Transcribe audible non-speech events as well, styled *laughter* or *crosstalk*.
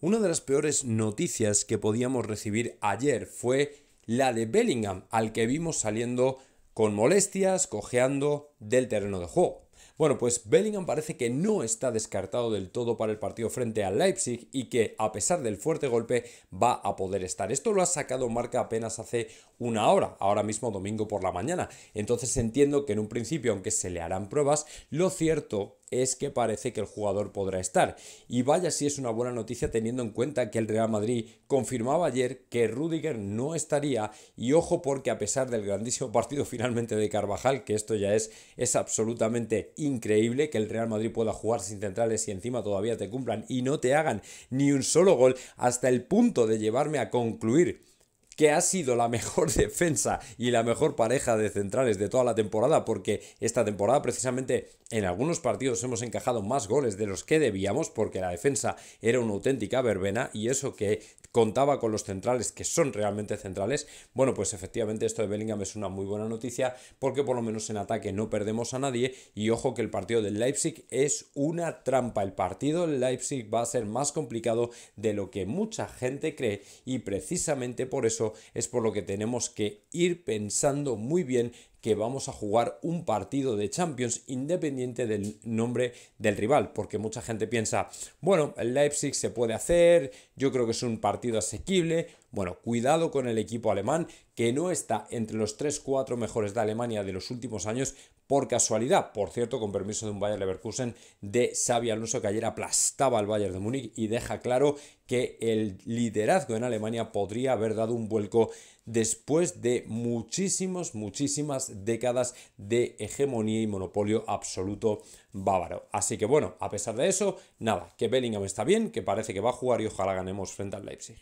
Una de las peores noticias que podíamos recibir ayer fue la de Bellingham, al que vimos saliendo con molestias, cojeando del terreno de juego. Bueno, pues Bellingham parece que no está descartado del todo para el partido frente a Leipzig y que a pesar del fuerte golpe va a poder estar. Esto lo ha sacado Marca apenas hace una hora, ahora mismo domingo por la mañana. Entonces entiendo que en un principio, aunque se le harán pruebas, lo cierto es que parece que el jugador podrá estar. Y vaya si es una buena noticia teniendo en cuenta que el Real Madrid confirmaba ayer que Rudiger no estaría y ojo porque a pesar del grandísimo partido *laughs* finalmente de Carvajal, que esto ya es, es absolutamente increíble que el Real Madrid pueda jugar sin centrales y encima todavía te cumplan y no te hagan ni un solo gol hasta el punto de llevarme a concluir que ha sido la mejor *laughs* defensa y la mejor pareja de centrales de toda la temporada, porque esta temporada precisamente en algunos partidos hemos encajado más goles de los que debíamos, porque la defensa era una auténtica verbena y eso que contaba con los centrales que son realmente centrales, bueno, pues efectivamente esto de Bellingham es una muy buena noticia, porque por lo menos en ataque no perdemos a nadie y ojo que el partido del Leipzig es una trampa, el partido del Leipzig va a ser más complicado de lo que mucha gente cree y precisamente por eso es por lo que tenemos que ir pensando muy bien que vamos a jugar un partido de Champions independiente del nombre del rival, porque mucha gente piensa, bueno, el Leipzig se puede hacer, yo creo que es un partido asequible, bueno, cuidado con el equipo alemán, que no está entre los 3-4 mejores de Alemania de los últimos años por casualidad. Por cierto, con permiso de un Bayern Leverkusen de Xavi Alonso, que ayer aplastaba al Bayern de Múnich y deja claro que el liderazgo en Alemania podría haber dado un vuelco después de muchísimos, muchísimas décadas de hegemonía y monopolio absoluto bávaro. Así que bueno, a pesar de eso, nada, que Bellingham está bien, que parece que va a jugar y ojalá ganemos frente al Leipzig.